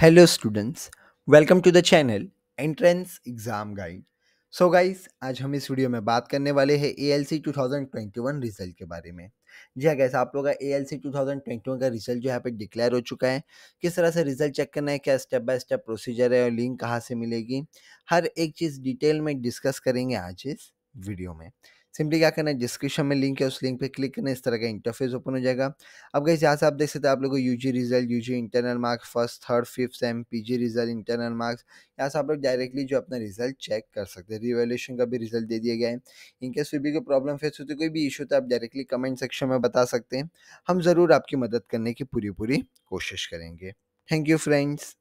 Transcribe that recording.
hello students welcome to the channel entrance exam guide so guys आज हम इस वीडियो में बात करने वाले हैं A L C two thousand twenty one result के बारे में जी हाँ गैस आप लोगों का A L C two thousand twenty one का रिजल्ट जो यहाँ पे डिक्लेयर हो चुका है किस तरह से रिजल्ट चेक करना है क्या स्टेप बाय स्टेप प्रोसीजर है और लिंक कहाँ से मिलेगी हर एक चीज़ डिटेल में डिस्कस करेंगे आज इस वीडियो में सिंपली क्या करना है डिस्क्रिप्शन में लिंक है उस लिंक पे क्लिक करना इस तरह का इंटरफेस ओपन हो जाएगा अब गई यहाँ से आप देख सकते हैं आप लोगों को UG result UG internal marks first third fifth M G result internal marks यहाँ से आप लोग डायरेक्टली जो अपना रिजल्ट चेक कर सकते हैं रिवेल्यूशन का भी रिजल्ट दे दिया गया है इनकेस फिर भी कोई प्रॉब्लम फेस होती है कोई भी इशू तो आप डायरेक्टली कमेंट सेक्शन में बता सकते हैं हम ज़रूर आपकी मदद करने की पूरी पूरी कोशिश करेंगे थैंक यू फ्रेंड्स